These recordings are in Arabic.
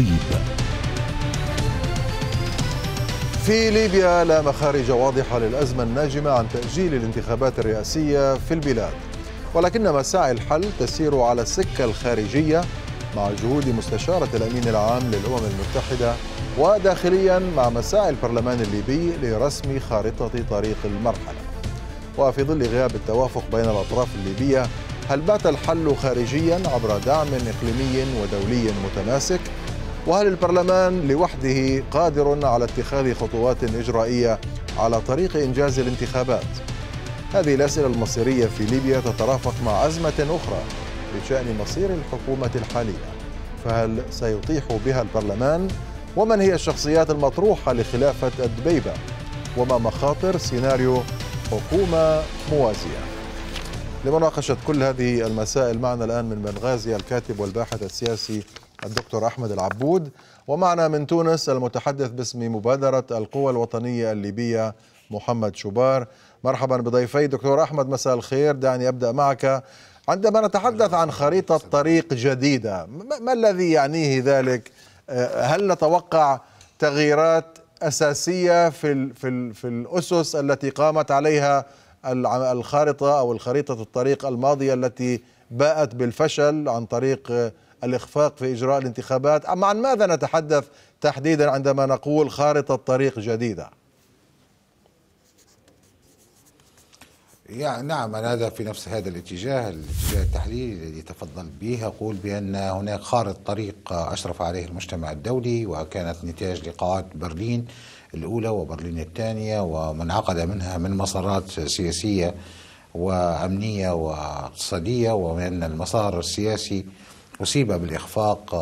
الخطيب في ليبيا لا مخارج واضحة للأزمة الناجمة عن تأجيل الانتخابات الرئاسية في البلاد ولكن مساعي الحل تسير على السكة الخارجية مع جهود مستشارة الأمين العام للأمم المتحدة وداخليا مع مساعي البرلمان الليبي لرسم خارطة طريق المرحلة وفي ظل غياب التوافق بين الأطراف الليبية هل بات الحل خارجيا عبر دعم إقليمي ودولي متماسك؟ وهل البرلمان لوحده قادر على اتخاذ خطوات إجرائية على طريق إنجاز الانتخابات؟ هذه الأسئلة المصيرية في ليبيا تترافق مع أزمة أخرى بشأن مصير الحكومة الحالية فهل سيطيح بها البرلمان؟ ومن هي الشخصيات المطروحة لخلافة الدبيبة؟ وما مخاطر سيناريو حكومة موازية؟ لمناقشة كل هذه المسائل معنا الآن من بنغازي الكاتب والباحث السياسي الدكتور أحمد العبود ومعنا من تونس المتحدث باسم مبادرة القوى الوطنية الليبية محمد شبار مرحبا بضيفي دكتور أحمد مساء الخير دعني أبدأ معك عندما نتحدث عن خريطة طريق جديدة ما الذي يعنيه ذلك آه، هل نتوقع تغييرات أساسية في, في, في الأسس التي قامت عليها الخارطة أو الخريطة الطريق الماضية التي باءت بالفشل عن طريق آه، الإخفاق في إجراء الانتخابات أم عن ماذا نتحدث تحديدا عندما نقول خارطة طريق جديدة يعني نعم هذا في نفس هذا الاتجاه الاتجاه التحليلي الذي تفضل به أقول بأن هناك خارطة طريق أشرف عليه المجتمع الدولي وكانت نتاج لقاءات برلين الأولى وبرلين الثانية عقد منها من مسارات سياسية وأمنية واقتصادية ومن المسار السياسي أصيب بالإخفاق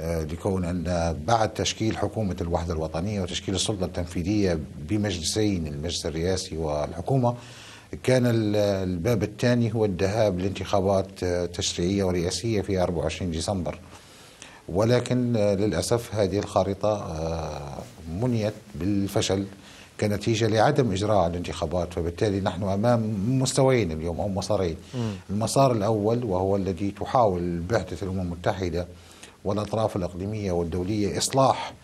آه، لكون أن بعد تشكيل حكومة الوحدة الوطنية وتشكيل السلطة التنفيذية بمجلسين المجلس الرئاسي والحكومة كان الباب الثاني هو الذهاب لانتخابات آه، تشريعية ورئاسية في 24 ديسمبر ولكن آه، للأسف هذه الخارطة آه، منيت بالفشل كنتيجة لعدم إجراء الانتخابات فبالتالي نحن أمام مستويين اليوم أو مسارين المسار الأول وهو الذي تحاول بعثة الأمم المتحدة والأطراف الإقليمية والدولية إصلاح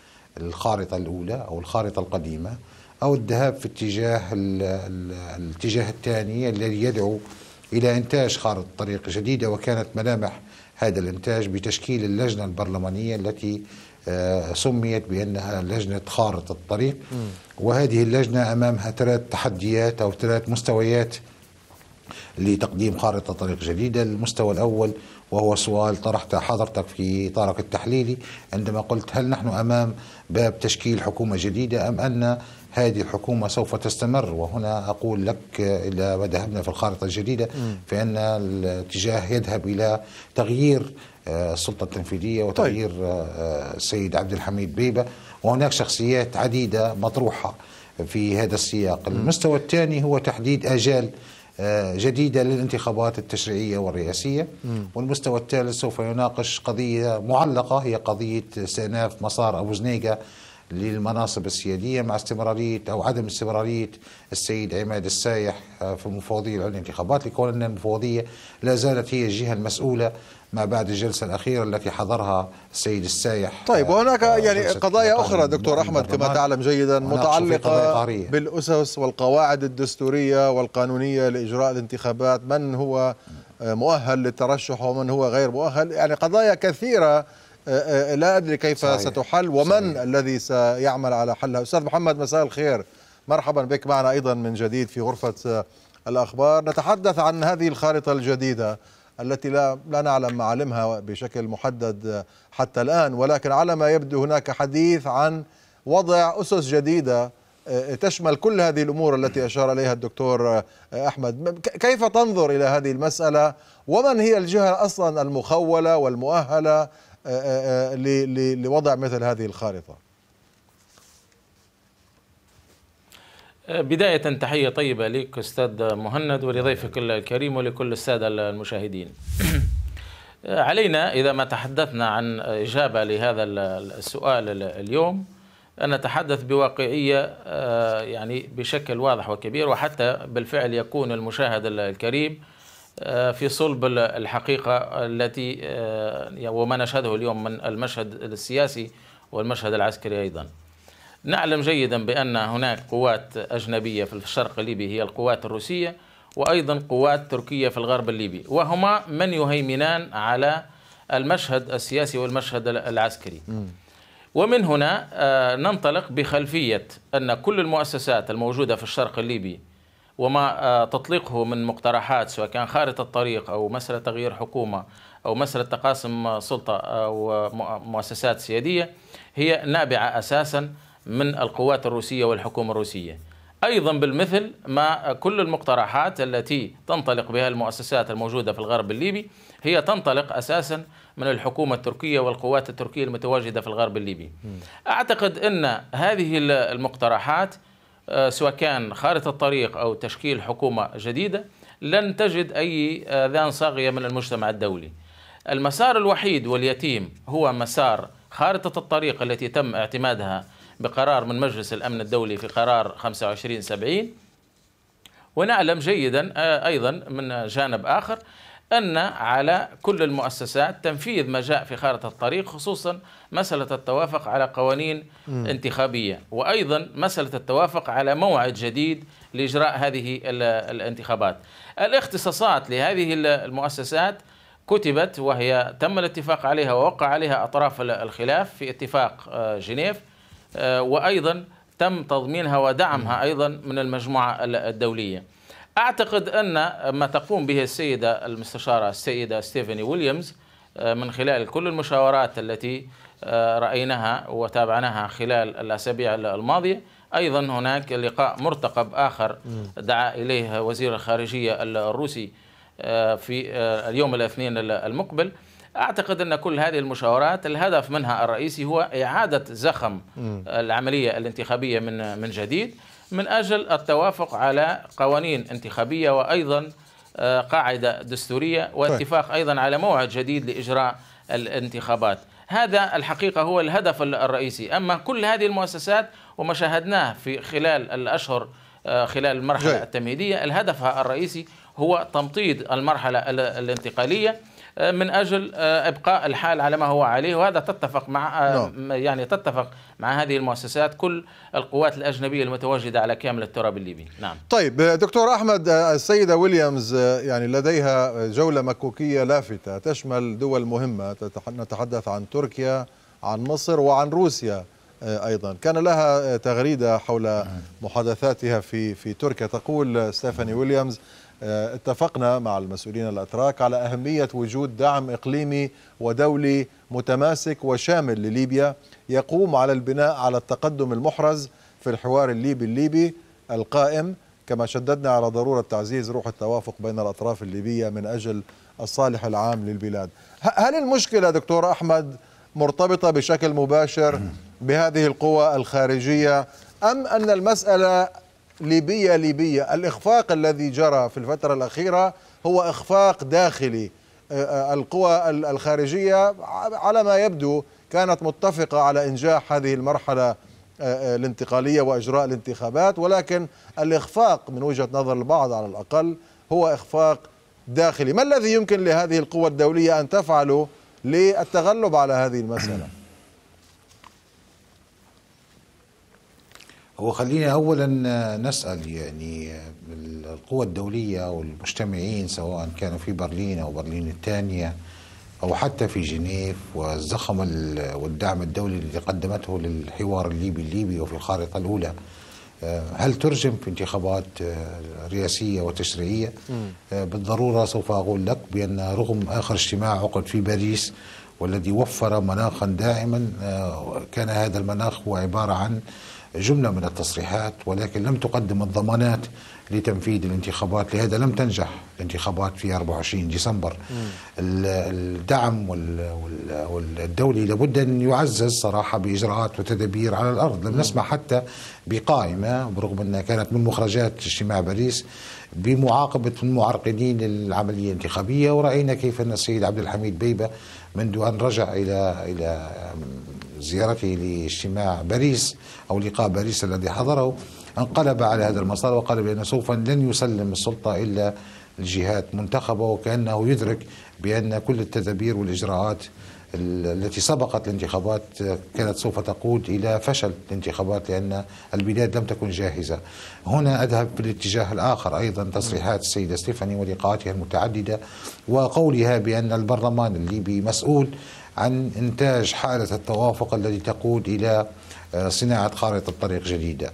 الخارطة الأولى أو الخارطة القديمة أو الذهاب في اتجاه الاتجاه الثاني الذي يدعو إلى إنتاج خارطة طريق جديدة وكانت ملامح هذا الإنتاج بتشكيل اللجنة البرلمانية التي آه، سميت بأنها لجنة خارطة الطريق وهذه اللجنة أمامها ثلاث تحديات أو ثلاث مستويات لتقديم خارطة طريق جديدة المستوى الأول وهو سؤال طرحته حضرتك في إطارك التحليلي عندما قلت هل نحن أمام باب تشكيل حكومة جديدة أم أن هذه الحكومة سوف تستمر وهنا أقول لك إلى ذهبنا في الخارطة الجديدة فإن الاتجاه يذهب إلى تغيير آه، السلطة التنفيذية وتغيير طيب. آه، السيد عبد الحميد بيبة وهناك شخصيات عديدة مطروحة في هذا السياق المستوى الثاني هو تحديد أجال آه، جديدة للانتخابات التشريعية والرئاسية والمستوى الثالث سوف يناقش قضية معلقة هي قضية استئناف مسار أبو زنيقة للمناصب السيادية مع استمرارية أو عدم استمرارية السيد عماد السايح آه، في المفوضية العليا للانتخابات لكون أن المفوضية لا زالت هي الجهة المسؤولة ما بعد الجلسة الأخيرة التي حضرها السيد السايح طيب وهناك آه، يعني قضايا أخرى دكتور أحمد كما تعلم جيدا متعلقة بالأسس والقواعد الدستورية والقانونية لإجراء الانتخابات من هو آه، مؤهل للترشح ومن هو غير مؤهل يعني قضايا كثيرة آه، آه، لا أدري كيف صحيح. ستحل ومن صحيح. الذي سيعمل على حلها أستاذ محمد مساء الخير مرحبا بك معنا أيضا من جديد في غرفة آه، الأخبار نتحدث عن هذه الخارطة الجديدة التي لا لا نعلم معالمها بشكل محدد حتى الآن ولكن على ما يبدو هناك حديث عن وضع أسس جديدة تشمل كل هذه الأمور التي أشار إليها الدكتور أحمد كيف تنظر إلى هذه المسألة ومن هي الجهة أصلا المخولة والمؤهلة آه، آه، آه، لوضع مثل هذه الخارطة بداية تحية طيبة لك أستاذ مهند ولضيفك الكريم ولكل السادة المشاهدين علينا إذا ما تحدثنا عن إجابة لهذا السؤال اليوم أن نتحدث بواقعية يعني بشكل واضح وكبير وحتى بالفعل يكون المشاهد الكريم آه، في صلب الحقيقة التي آه، يعني وما نشهده اليوم من المشهد السياسي والمشهد العسكري أيضا نعلم جيدا بأن هناك قوات أجنبية في الشرق الليبي هي القوات الروسية وأيضا قوات تركية في الغرب الليبي وهما من يهيمنان على المشهد السياسي والمشهد العسكري ومن هنا آه، ننطلق بخلفية أن كل المؤسسات الموجودة في الشرق الليبي وما آه، تطليقه من مقترحات سواء كان خارطة الطريق أو مسألة تغيير حكومة أو مسألة تقاسم سلطة أو مؤسسات سيادية هي نابعة أساسا من القوات الروسية والحكومة الروسية أيضا بالمثل ما كل المقترحات التي تنطلق بها المؤسسات الموجودة في الغرب الليبي هي تنطلق أساسا من الحكومة التركية والقوات التركية المتواجدة في الغرب الليبي أعتقد أن هذه المقترحات آه، سواء كان خارطة الطريق أو تشكيل حكومة جديدة لن تجد أي آذان آه، صاغية من المجتمع الدولي المسار الوحيد واليتيم هو مسار خارطة الطريق التي تم اعتمادها بقرار من مجلس الأمن الدولي في قرار 2570 ونعلم جيدا آه، أيضا من جانب آخر أن على كل المؤسسات تنفيذ ما جاء في خارطة الطريق خصوصا مسألة التوافق على قوانين م. انتخابية وأيضا مسألة التوافق على موعد جديد لإجراء هذه الانتخابات الاختصاصات لهذه المؤسسات كتبت وهي تم الاتفاق عليها ووقع عليها أطراف الخلاف في اتفاق آه، جنيف آه، وأيضا تم تضمينها ودعمها أيضا من المجموعة الدولية أعتقد أن ما تقوم به السيدة المستشارة السيدة ستيفاني ويليامز آه، من خلال كل المشاورات التي آه، رأيناها وتابعناها خلال الأسابيع الماضية أيضا هناك لقاء مرتقب آخر دعا إليه وزير الخارجية الروسي آه، في اليوم الاثنين المقبل أعتقد أن كل هذه المشاورات الهدف منها الرئيسي هو إعادة زخم العملية الانتخابية من من جديد من أجل التوافق على قوانين انتخابية وأيضا آه، قاعدة دستورية طيب. واتفاق أيضا على موعد جديد لإجراء الانتخابات هذا الحقيقة هو الهدف الرئيسي أما كل هذه المؤسسات وما شاهدناه في خلال الأشهر آه، خلال المرحلة التمهيدية الهدف الرئيسي هو تمطيد المرحلة الانتقالية آه، من اجل آه، ابقاء الحال على ما هو عليه وهذا تتفق مع آه، نعم. يعني تتفق مع هذه المؤسسات كل القوات الاجنبيه المتواجده على كامل التراب الليبي نعم طيب دكتور احمد السيده ويليامز يعني لديها جوله مكوكيه لافته تشمل دول مهمه نتحدث عن تركيا عن مصر وعن روسيا ايضا كان لها تغريده حول نعم. محادثاتها في في تركيا تقول ستيفاني ويليامز آه، اتفقنا مع المسؤولين الأتراك على أهمية وجود دعم إقليمي ودولي متماسك وشامل لليبيا يقوم على البناء على التقدم المحرز في الحوار الليبي الليبي القائم كما شددنا على ضرورة تعزيز روح التوافق بين الأطراف الليبية من أجل الصالح العام للبلاد هل المشكلة دكتور أحمد مرتبطة بشكل مباشر بهذه القوى الخارجية أم أن المسألة ليبيا ليبيا الإخفاق الذي جرى في الفترة الأخيرة هو إخفاق داخلي آه، آه، القوى الخارجية على ما يبدو كانت متفقة على إنجاح هذه المرحلة آه، الانتقالية وإجراء الانتخابات ولكن الإخفاق من وجهة نظر البعض على الأقل هو إخفاق داخلي ما الذي يمكن لهذه القوى الدولية أن تفعله للتغلب على هذه المسألة؟ هو خليني اولا نسال يعني القوى الدوليه والمجتمعين سواء كانوا في برلين او برلين الثانيه او حتى في جنيف والزخم والدعم الدولي الذي قدمته للحوار الليبي الليبي وفي الخارطه الاولى آه، هل ترجم في انتخابات آه، رئاسيه وتشريعيه؟ آه، بالضروره سوف اقول لك بان رغم اخر اجتماع عقد في باريس والذي وفر مناخا داعما كان هذا المناخ هو عباره عن جملة من التصريحات ولكن لم تقدم الضمانات لتنفيذ الانتخابات لهذا لم تنجح الانتخابات في 24 ديسمبر الدعم والدولي لابد أن يعزز صراحة بإجراءات وتدابير على الأرض لم نسمع حتى بقائمة برغم أنها كانت من مخرجات اجتماع باريس بمعاقبة المعرقلين للعملية الانتخابية ورأينا كيف أن السيد عبد الحميد بيبة منذ أن رجع إلى إلى زيارته لاجتماع باريس أو لقاء باريس الذي حضره انقلب على هذا المسار وقال بأن سوف لن يسلم السلطة إلا الجهات منتخبة وكأنه يدرك بأن كل التدابير والإجراءات التي سبقت الانتخابات كانت سوف تقود الى فشل الانتخابات لان البلاد لم تكن جاهزه. هنا اذهب في الاتجاه الاخر ايضا تصريحات السيده ستيفاني ولقاءاتها المتعدده وقولها بان البرلمان الليبي مسؤول عن إنتاج حالة التوافق الذي تقود إلى آه، صناعة خارطة طريق جديدة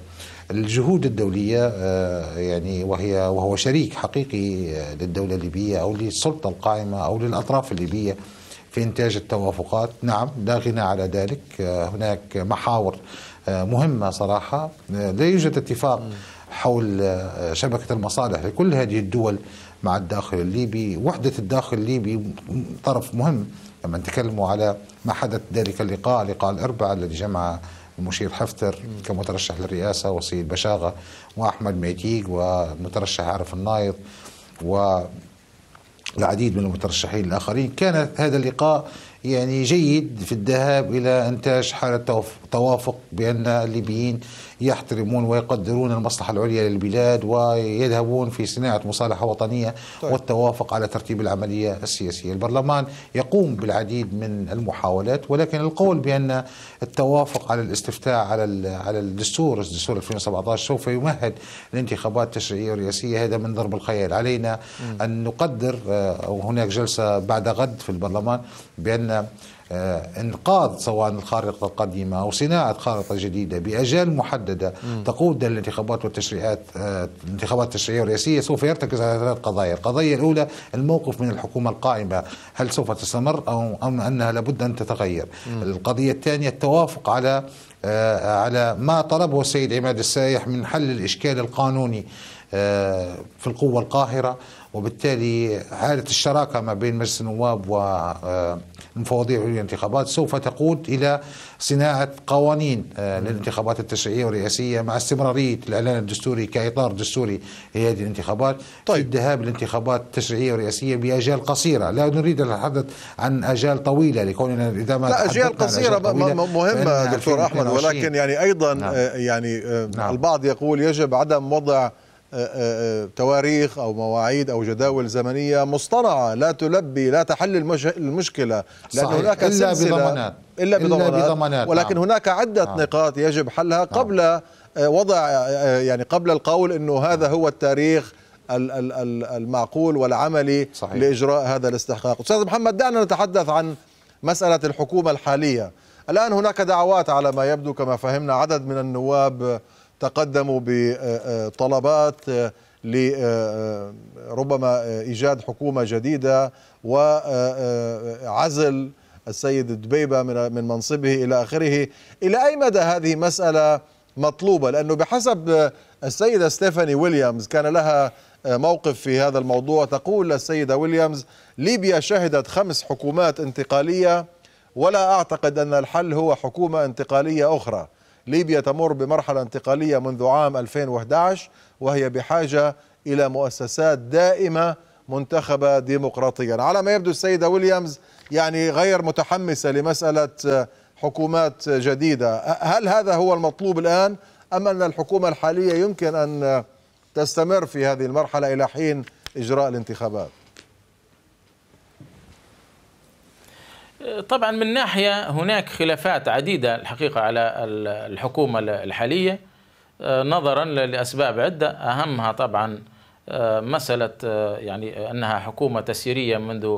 الجهود الدولية آه، يعني وهي وهو شريك حقيقي آه، للدولة الليبية أو للسلطة القائمة أو للأطراف الليبية في إنتاج التوافقات نعم لا غنى على ذلك هناك محاور مهمة صراحة لا يوجد اتفاق حول شبكة المصالح لكل هذه الدول مع الداخل الليبي وحدة الداخل الليبي طرف مهم لما تكلموا على ما حدث ذلك اللقاء لقاء الأربعاء الذي جمع المشير حفتر كمترشح للرئاسة وسيد بشاغة وأحمد ميتيق ومترشح عارف النايض العديد من المترشحين الآخرين كان هذا اللقاء يعني جيد في الذهاب إلى إنتاج حالة توفيق التوافق بأن الليبيين يحترمون ويقدرون المصلحة العليا للبلاد ويذهبون في صناعة مصالحة وطنية طيب. والتوافق على ترتيب العملية السياسية البرلمان يقوم بالعديد من المحاولات ولكن القول بأن التوافق على الاستفتاء على على الدستور الدستور 2017 سوف يمهد الانتخابات التشريعية والرئاسية هذا من ضرب الخيال علينا م. أن نقدر وهناك آه، جلسة بعد غد في البرلمان بأن آه، انقاذ سواء الخارطه القديمه او صناعه خارطه جديده باجال محدده م. تقود الانتخابات والتشريعات آه، الانتخابات التشريعيه والرئاسيه سوف يرتكز على ثلاث قضايا، القضيه الاولى الموقف من الحكومه القائمه هل سوف تستمر او ام انها لابد ان تتغير؟ م. القضيه الثانيه التوافق على آه، على ما طلبه السيد عماد السايح من حل الاشكال القانوني في القوة القاهرة وبالتالي حالة الشراكة ما بين مجلس النواب والمفوضية آه، العليا للانتخابات سوف تقود إلى صناعة قوانين آه، للانتخابات التشريعية والرئاسية مع استمرارية الإعلان الدستوري كإطار دستوري لهذه الانتخابات طيب. الذهاب للانتخابات التشريعية والرئاسية بأجال قصيرة لا نريد أن نتحدث عن أجال طويلة لكوننا إذا ما لا أجيال قصيرة مهمة دكتور أحمد ولكن يعني أيضا نعم. آه، يعني نعم. البعض يقول يجب عدم وضع آه، آه، آه، تواريخ أو مواعيد أو جداول زمنية مصطنعة لا تلبي لا تحل المشكلة لأن صحيح. هناك إلا بضمانات إلا بضمانات, إلا بضمانات. ولكن نعم. هناك عدة نعم. نقاط يجب حلها نعم. قبل نعم. وضع يعني قبل القول أنه هذا نعم. هو التاريخ المعقول والعملي صحيح. لإجراء هذا الاستحقاق أستاذ محمد دعنا نتحدث عن مسألة الحكومة الحالية الآن هناك دعوات على ما يبدو كما فهمنا عدد من النواب تقدموا بطلبات لربما إيجاد حكومة جديدة وعزل السيد دبيبة من منصبه إلى آخره إلى أي مدى هذه مسألة مطلوبة لأنه بحسب السيدة ستيفاني ويليامز كان لها موقف في هذا الموضوع تقول السيدة ويليامز ليبيا شهدت خمس حكومات انتقالية ولا أعتقد أن الحل هو حكومة انتقالية أخرى ليبيا تمر بمرحلة انتقالية منذ عام 2011 وهي بحاجة إلى مؤسسات دائمة منتخبة ديمقراطيا على ما يبدو السيدة ويليامز يعني غير متحمسة لمسألة حكومات جديدة هل هذا هو المطلوب الآن أم أن الحكومة الحالية يمكن أن تستمر في هذه المرحلة إلى حين إجراء الانتخابات طبعا من ناحية هناك خلافات عديدة الحقيقة على الحكومة الحالية آه، نظرا لأسباب عدة أهمها طبعا آه، مسألة آه، يعني أنها حكومة تسييرية منذ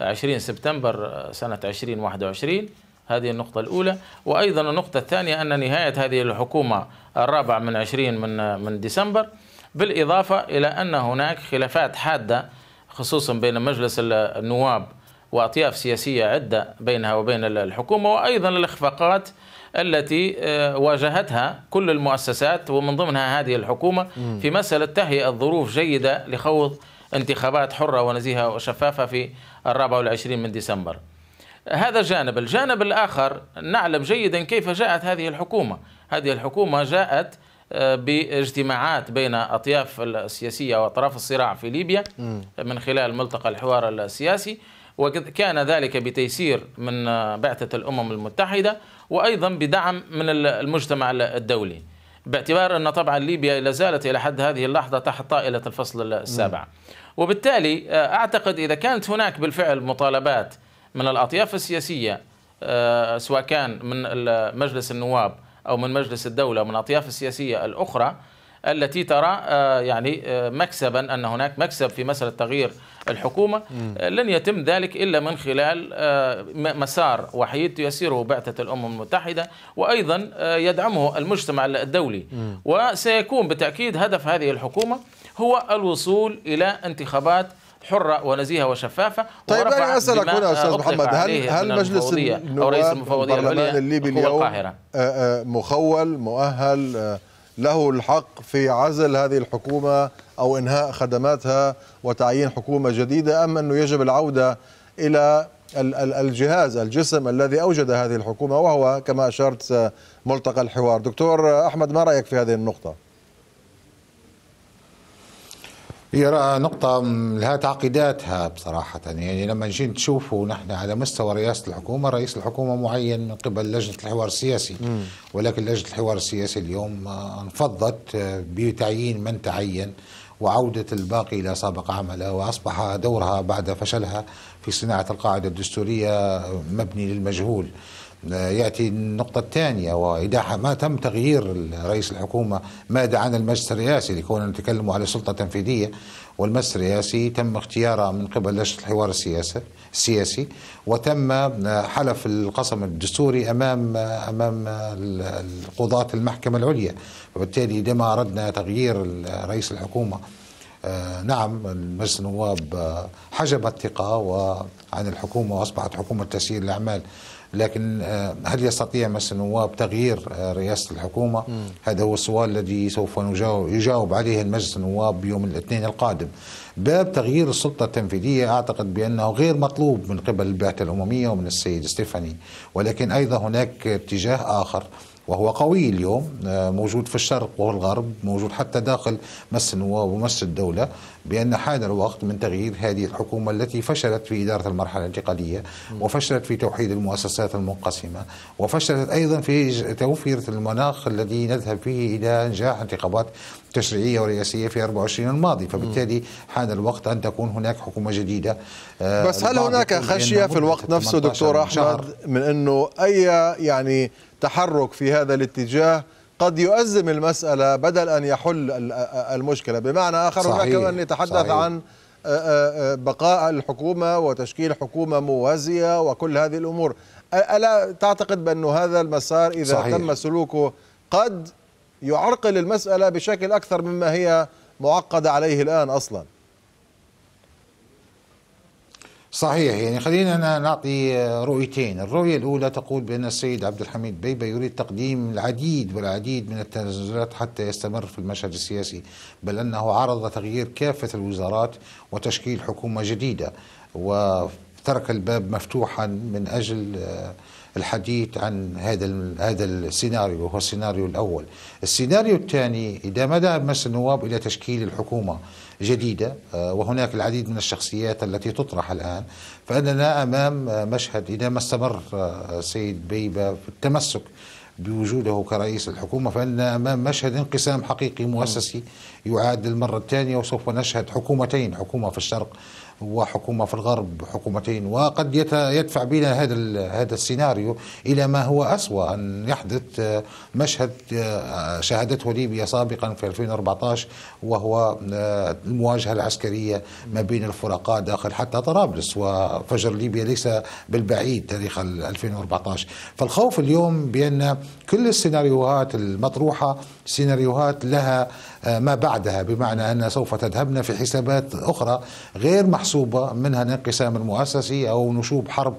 20 سبتمبر سنة 2021 هذه النقطة الأولى وأيضا النقطة الثانية أن نهاية هذه الحكومة الرابع من 20 من من ديسمبر بالإضافة إلى أن هناك خلافات حادة خصوصا بين مجلس النواب واطياف سياسيه عده بينها وبين الحكومه وايضا الاخفاقات التي آه، واجهتها كل المؤسسات ومن ضمنها هذه الحكومه في مساله تهيئه ظروف جيده لخوض انتخابات حره ونزيهه وشفافه في الرابع والعشرين من ديسمبر. هذا جانب، الجانب الاخر نعلم جيدا كيف جاءت هذه الحكومه، هذه الحكومه جاءت آه، باجتماعات بين اطياف السياسيه واطراف الصراع في ليبيا من خلال ملتقى الحوار السياسي وكان ذلك بتيسير من بعثة الأمم المتحدة وأيضا بدعم من المجتمع الدولي باعتبار أن طبعا ليبيا لا زالت إلى حد هذه اللحظة تحت طائلة الفصل السابع وبالتالي آه، أعتقد إذا كانت هناك بالفعل مطالبات من الأطياف السياسية آه، سواء كان من مجلس النواب أو من مجلس الدولة ومن الأطياف السياسية الأخرى التي ترى آه، يعني آه، مكسبا أن هناك مكسب في مسألة تغيير الحكومة آه، لن يتم ذلك إلا من خلال مسار وحيد يسيره بعثة الأمم المتحدة وأيضا يدعمه المجتمع الدولي وسيكون بالتأكيد هدف هذه الحكومة هو الوصول إلى انتخابات حره ونزيهه وشفافه طيب انا اسالك هنا استاذ محمد هل هل مجلس النواب او رئيس المفوضيه البرلمان الليبي اليوم مخول مؤهل له الحق في عزل هذه الحكومة أو إنهاء خدماتها وتعيين حكومة جديدة أم أنه يجب العودة إلى الجهاز الجسم الذي أوجد هذه الحكومة وهو كما أشرت ملتقى الحوار دكتور أحمد ما رأيك في هذه النقطة؟ هي نقطة لها تعقيداتها بصراحة يعني لما نجي نشوفه نحن على مستوى رئاسة الحكومة رئيس الحكومة معين من قبل لجنة الحوار السياسي م. ولكن لجنة الحوار السياسي اليوم انفضت بتعيين من تعين وعودة الباقي إلى سابق عمله وأصبح دورها بعد فشلها في صناعة القاعدة الدستورية مبني للمجهول ياتي النقطه الثانيه واذا ما تم تغيير رئيس الحكومه ماذا عن المجلس الرئاسي لكوننا نتكلم على سلطه تنفيذيه والمجلس الرئاسي تم اختياره من قبل لجنه الحوار السياسي السياسي وتم حلف القسم الدستوري امام امام قضاة المحكمه العليا وبالتالي ما اردنا تغيير رئيس الحكومه آه، نعم مجلس النواب آه، حجب الثقه عن الحكومه واصبحت حكومه تسيير الاعمال لكن آه، هل يستطيع مجلس النواب تغيير آه، رئاسة الحكومة م. هذا هو السؤال الذي سوف نجاوب يجاوب عليه المجلس النواب يوم الاثنين القادم باب تغيير السلطة التنفيذية أعتقد بأنه غير مطلوب من قبل البعثة الأممية ومن السيد ستيفاني ولكن أيضا هناك اتجاه آخر وهو قوي اليوم آه، موجود في الشرق والغرب موجود حتى داخل مجلس النواب ومجلس الدولة بأن حان الوقت من تغيير هذه الحكومة التي فشلت في إدارة المرحلة الانتقالية وفشلت في توحيد المؤسسات المنقسمة وفشلت أيضا في توفير المناخ الذي نذهب فيه إلى إنجاح انتخابات تشريعية ورئاسية في 24 الماضي فبالتالي حان الوقت أن تكون هناك حكومة جديدة آه، بس هل هناك خشية في الوقت نفسه دكتور أحمد من أنه أي يعني تحرك في هذا الاتجاه قد يؤزم المسألة بدل أن يحل المشكلة بمعنى آخر هناك من يتحدث صحيح. عن آه، آه، آه، بقاء الحكومة وتشكيل حكومة موازية وكل هذه الأمور ألا تعتقد بأن هذا المسار إذا صحيح. تم سلوكه قد يعرقل المسألة بشكل أكثر مما هي معقدة عليه الآن أصلاً صحيح يعني خلينا نعطي رؤيتين الرؤية الأولى تقول بأن السيد عبد الحميد بيبا يريد تقديم العديد والعديد من التنازلات حتى يستمر في المشهد السياسي بل أنه عرض تغيير كافة الوزارات وتشكيل حكومة جديدة وترك الباب مفتوحا من أجل آه الحديث عن هذا هذا السيناريو هو السيناريو الاول. السيناريو الثاني اذا ما مجلس النواب الى تشكيل الحكومه جديده آه، وهناك العديد من الشخصيات التي تطرح الان فاننا امام آه، مشهد اذا ما استمر آه، السيد بيبه في التمسك بوجوده كرئيس الحكومة فأننا أمام مشهد انقسام حقيقي مؤسسي يعاد للمرة الثانية وسوف نشهد حكومتين حكومة في الشرق وحكومه في الغرب حكومتين وقد يدفع بنا هذا هذا السيناريو الى ما هو اسوا ان يحدث آه، مشهد آه، شهدته ليبيا سابقا في 2014 وهو المواجهه آه، العسكريه ما بين الفرقاء داخل حتى طرابلس وفجر ليبيا ليس بالبعيد تاريخ 2014 فالخوف اليوم بان كل السيناريوهات المطروحه سيناريوهات لها ما بعدها بمعنى ان سوف تذهبنا في حسابات اخرى غير محسوبه محسوبة منها الانقسام المؤسسي أو نشوب حرب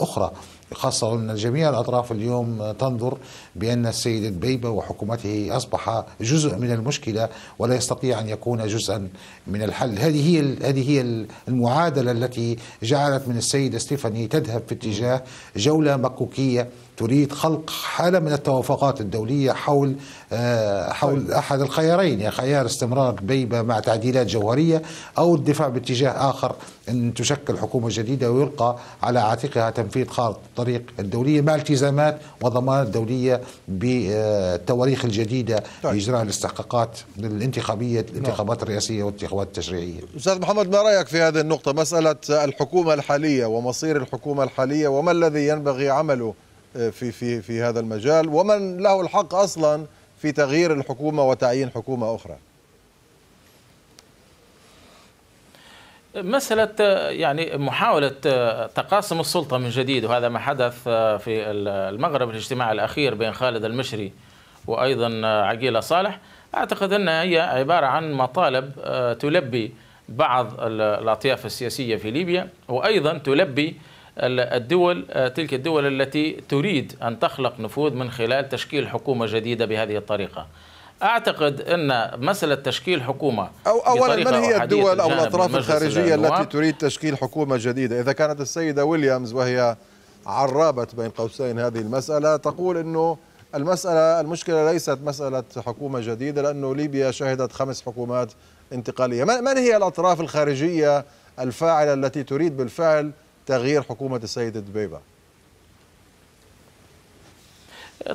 أخرى خاصة أن جميع الأطراف اليوم تنظر بأن السيد البيبة وحكومته أصبح جزء من المشكلة ولا يستطيع أن يكون جزءا من الحل هذه هي هذه هي المعادلة التي جعلت من السيدة ستيفاني تذهب في اتجاه جولة مكوكية تريد خلق حاله من التوافقات الدوليه حول آه، حول طيب. احد الخيارين يا يعني خيار استمرار بيبه مع تعديلات جوهريه او الدفاع باتجاه اخر ان تشكل حكومه جديده ويلقى على عاتقها تنفيذ خارطه الطريق الدوليه مع التزامات وضمانات دوليه بالتواريخ الجديده طيب. لاجراء الاستحقاقات الانتخابيه نعم. الانتخابات الرئاسيه والانتخابات التشريعيه. استاذ محمد ما رايك في هذه النقطه مساله الحكومه الحاليه ومصير الحكومه الحاليه وما الذي ينبغي عمله آه، في في في هذا المجال ومن له الحق اصلا في تغيير الحكومه وتعيين حكومه اخرى مسألة آه، يعني محاولة آه، تقاسم السلطة من جديد وهذا ما حدث في المغرب الاجتماع الأخير بين خالد المشري وأيضا عقيلة صالح أعتقد أنها هي عبارة عن مطالب تلبي بعض الأطياف السياسية في ليبيا وأيضا تلبي الدول آه، تلك الدول التي تريد أن تخلق نفوذ من خلال تشكيل حكومة جديدة بهذه الطريقة أعتقد أن مسألة تشكيل حكومة أو أولا من هي الدول أو الأطراف الخارجية التي تريد تشكيل حكومة جديدة إذا كانت السيدة ويليامز وهي عرابت بين قوسين هذه المسألة تقول أنه المسألة المشكلة ليست مسألة حكومة جديدة لأنه ليبيا شهدت خمس حكومات انتقالية من هي الأطراف الخارجية الفاعلة التي تريد بالفعل تغيير حكومة السيد دبيبة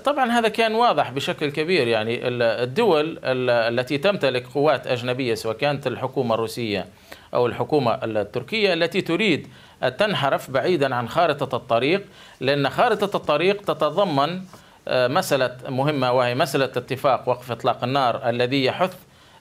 طبعا هذا كان واضح بشكل كبير يعني الدول التي تمتلك قوات أجنبية سواء كانت الحكومة الروسية أو الحكومة التركية التي تريد أن تنحرف بعيدا عن خارطة الطريق لأن خارطة الطريق تتضمن آه، مسألة مهمة وهي مسألة اتفاق وقف إطلاق النار الذي يحث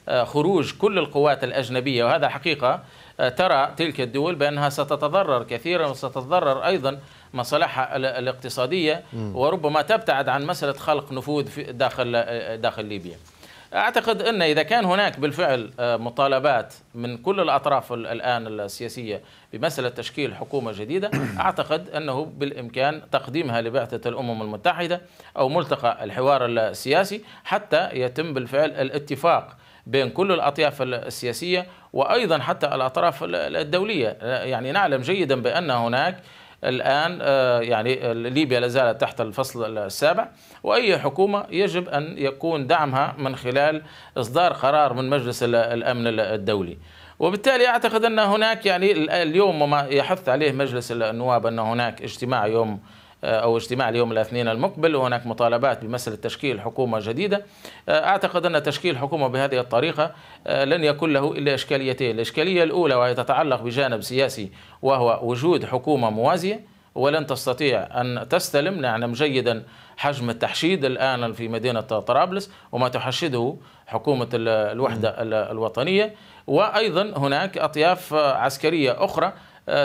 آه، خروج كل القوات الأجنبية وهذا حقيقة آه، ترى تلك الدول بأنها ستتضرر كثيرا وستتضرر أيضا مصالحها الاقتصادية وربما تبتعد عن مسألة خلق نفوذ داخل آه، داخل ليبيا أعتقد أن إذا كان هناك بالفعل آه، مطالبات من كل الأطراف الآن السياسية بمسألة تشكيل حكومة جديدة أعتقد أنه بالإمكان تقديمها لبعثة الأمم المتحدة أو ملتقى الحوار السياسي حتى يتم بالفعل الاتفاق بين كل الأطياف السياسية وأيضا حتى الأطراف الدولية يعني نعلم جيدا بأن هناك الآن آه، يعني ليبيا لازالت تحت الفصل السابع وأي حكومة يجب أن يكون دعمها من خلال إصدار قرار من مجلس الأمن الدولي وبالتالي أعتقد أن هناك يعني اليوم وما يحث عليه مجلس النواب أن هناك اجتماع يوم آه، أو اجتماع اليوم الاثنين المقبل وهناك مطالبات بمسألة تشكيل حكومة جديدة آه، أعتقد أن تشكيل حكومة بهذه الطريقة آه، لن يكون له إلا إشكاليتين الإشكالية الأولى وهي تتعلق بجانب سياسي وهو وجود حكومة موازية ولن تستطيع أن تستلم نعلم جيدا حجم التحشيد الآن في مدينة طرابلس وما تحشده حكومة الوحدة الوطنية وأيضا هناك أطياف عسكرية أخرى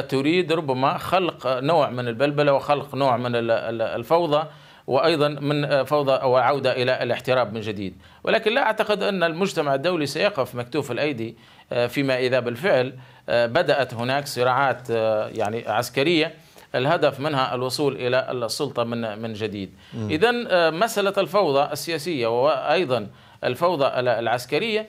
تريد ربما خلق نوع من البلبلة وخلق نوع من الفوضى وايضا من فوضى او عوده الى الاحتراب من جديد، ولكن لا اعتقد ان المجتمع الدولي سيقف مكتوف الايدي آه، فيما اذا بالفعل آه، بدات هناك صراعات آه، يعني عسكريه الهدف منها الوصول الى السلطه من من جديد. اذا مساله الفوضى السياسيه وايضا الفوضى العسكريه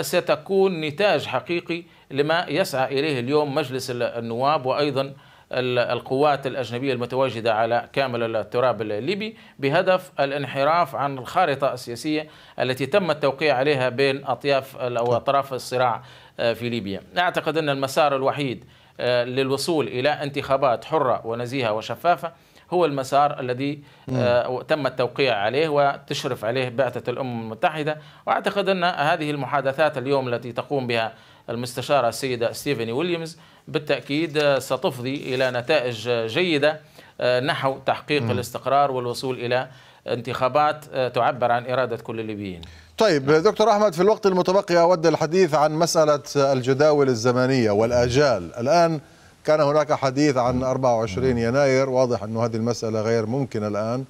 ستكون نتاج حقيقي لما يسعى إليه اليوم مجلس النواب وأيضا القوات الأجنبية المتواجدة على كامل التراب الليبي بهدف الانحراف عن الخارطة السياسية التي تم التوقيع عليها بين أطياف أو نعم. أطراف الصراع آه، في ليبيا أعتقد أن المسار الوحيد آه، للوصول إلى انتخابات حرة ونزيهة وشفافة هو المسار الذي نعم. آه، تم التوقيع عليه وتشرف عليه بعثة الأمم المتحدة وأعتقد أن هذه المحادثات اليوم التي تقوم بها المستشارة السيدة ستيفاني ويليامز بالتأكيد آه، ستفضي إلى نتائج آه، جيدة آه، نحو تحقيق م. الاستقرار والوصول إلى انتخابات تعبر عن إرادة كل الليبيين طيب نعم. دكتور أحمد في الوقت المتبقي أود الحديث عن مسألة الجداول الزمنية والآجال الآن كان هناك حديث عن 24 يناير واضح أن هذه المسألة غير ممكنة الآن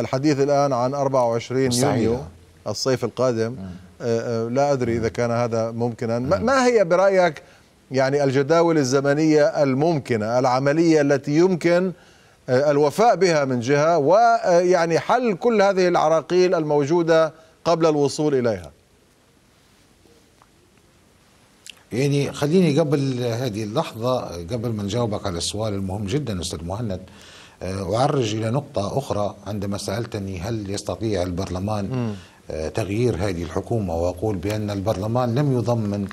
الحديث الآن عن 24 يونيو الصيف القادم أه، أه، لا أدري إذا كان هذا ممكنا ما هي برأيك يعني الجداول الزمنية الممكنة العملية التي يمكن أه، الوفاء بها من جهة ويعني حل كل هذه العراقيل الموجودة قبل الوصول إليها يعني خليني قبل هذه اللحظة قبل ما نجاوبك على السؤال المهم جدا أستاذ مهند أعرج إلى نقطة أخرى عندما سألتني هل يستطيع البرلمان م. تغيير هذه الحكومة وأقول بأن البرلمان لم يضمن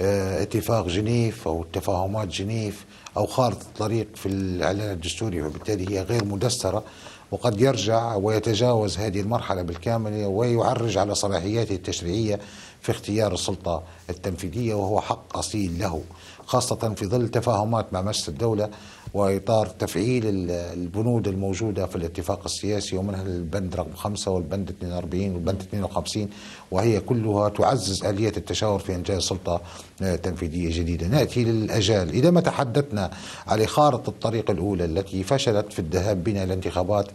آه، اتفاق جنيف أو تفاهمات جنيف أو خارطة طريق في الإعلان الدستوري وبالتالي هي غير مدسترة وقد يرجع ويتجاوز هذه المرحلة بالكامل ويعرج على صلاحياته التشريعية في اختيار السلطة التنفيذية وهو حق أصيل له خاصة في ظل تفاهمات مع مجلس الدولة وإطار تفعيل البنود الموجودة في الاتفاق السياسي ومنها البند رقم 5 والبند 42 والبند 52 وهي كلها تعزز آلية التشاور في إنجاز سلطة آه، تنفيذية جديدة نأتي للأجال إذا ما تحدثنا على خارطة الطريق الأولى التي فشلت في الذهاب بنا الانتخابات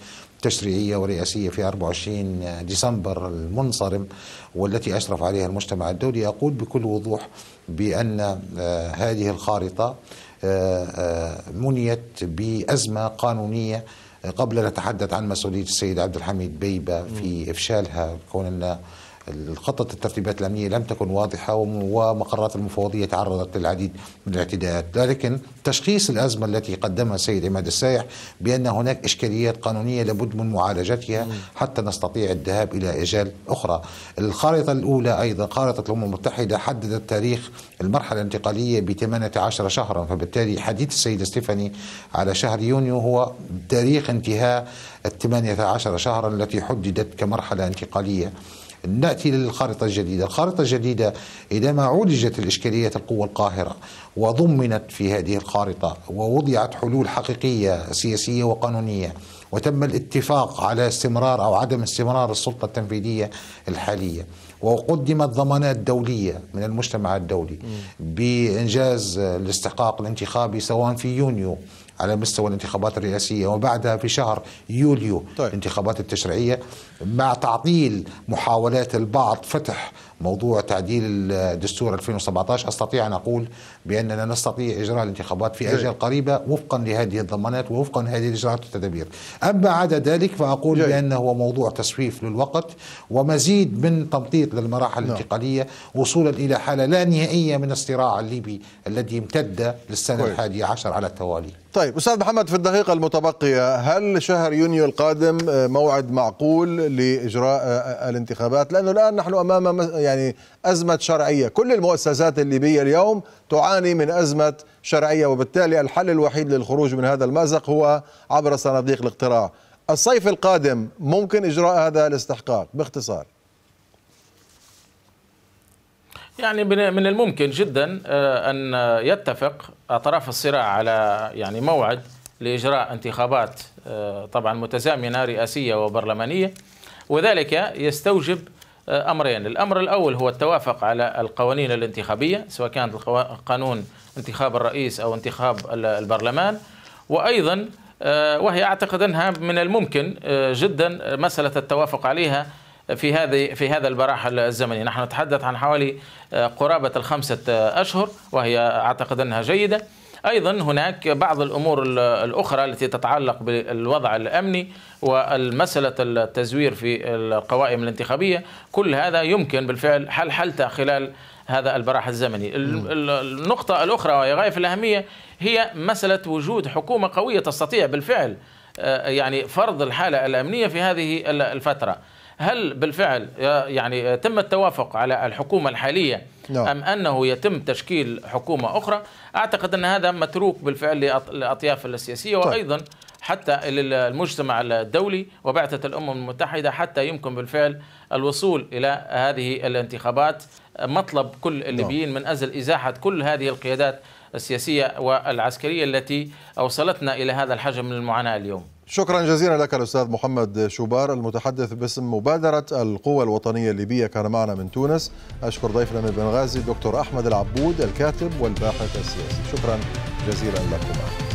تشريعية ورئاسية في 24 آه، ديسمبر المنصرم والتي أشرف عليها المجتمع الدولي أقول بكل وضوح بأن آه، هذه الخارطة آه، آه، منيت بأزمة قانونية قبل أن نتحدث عن مسؤولية السيد عبد الحميد بيبة في إفشالها كوننا خطة الترتيبات الأمنية لم تكن واضحة ومقرات المفوضية تعرضت للعديد من الاعتداءات لكن تشخيص الأزمة التي قدمها السيد عماد السايح بأن هناك إشكاليات قانونية لابد من معالجتها حتى نستطيع الذهاب إلى أجال أخرى الخارطة الأولى أيضا خارطة الأمم المتحدة حددت تاريخ المرحلة الانتقالية ب 18 شهرا فبالتالي حديث السيدة ستيفاني على شهر يونيو هو تاريخ انتهاء ال 18 شهرا التي حددت كمرحلة انتقالية ناتي للخارطه الجديده، الخارطه الجديده اذا ما عولجت الاشكاليه القوى القاهره وضمنت في هذه الخارطه ووضعت حلول حقيقيه سياسيه وقانونيه وتم الاتفاق على استمرار او عدم استمرار السلطه التنفيذيه الحاليه. وقدمت ضمانات دولية من المجتمع الدولي بإنجاز الاستحقاق الانتخابي سواء في يونيو على مستوى الانتخابات الرئاسية وبعدها في شهر يوليو طيب. الانتخابات التشريعية مع تعطيل محاولات البعض فتح موضوع تعديل الدستور 2017 استطيع ان اقول بأننا نستطيع إجراء الانتخابات في إيه. أجل قريبة وفقا لهذه الضمانات ووفقا لهذه الإجراءات والتدابير أما عدا ذلك فأقول جاي. بأنه هو موضوع تسويف للوقت ومزيد من تمطيط للمراحل نعم. الانتقالية وصولا إلى حالة لا نهائية من الصراع الليبي الذي امتد للسنة الحادية عشر على التوالي طيب أستاذ محمد في الدقيقة المتبقية هل شهر يونيو القادم آه، موعد معقول لإجراء آه، آه، الانتخابات لأنه الآن نحن أمام يعني أزمة شرعية كل المؤسسات الليبية اليوم تعاني من أزمة شرعية وبالتالي الحل الوحيد للخروج من هذا المأزق هو عبر صناديق الاقتراع الصيف القادم ممكن إجراء هذا الاستحقاق باختصار يعني من الممكن جدا آه، أن يتفق أطراف الصراع على يعني موعد لإجراء انتخابات آه، طبعا متزامنة رئاسية وبرلمانية وذلك يستوجب آه، امرين، الامر الاول هو التوافق على القوانين الانتخابيه سواء كانت قانون انتخاب الرئيس او انتخاب البرلمان وايضا آه، وهي اعتقد انها من الممكن آه، جدا مساله التوافق عليها في هذه في هذا المراحل الزمني، نحن نتحدث عن حوالي قرابه الخمسه اشهر وهي اعتقد انها جيده. أيضا هناك بعض الأمور الأخرى التي تتعلق بالوضع الأمني والمسألة التزوير في القوائم الانتخابية كل هذا يمكن بالفعل حل حلته خلال هذا البراح الزمني النقطة الأخرى وهي غاية في الأهمية هي مسألة وجود حكومة قوية تستطيع بالفعل آه، يعني فرض الحالة الأمنية في هذه الفترة هل بالفعل آه، يعني تم التوافق على الحكومة الحالية نعم. أم أنه يتم تشكيل حكومة أخرى أعتقد أن هذا متروك بالفعل للأطياف السياسية طيب. وأيضا حتى للمجتمع الدولي وبعثة الأمم المتحدة حتى يمكن بالفعل الوصول إلى هذه الانتخابات مطلب كل نعم. الليبيين من أجل إزاحة كل هذه القيادات السياسية والعسكرية التي أوصلتنا إلى هذا الحجم من المعاناة اليوم شكرا جزيلا لك الأستاذ محمد شوبار المتحدث باسم مبادرة القوى الوطنية الليبية كان معنا من تونس أشكر ضيفنا من بنغازي الدكتور أحمد العبود الكاتب والباحث السياسي شكرا جزيلا لكما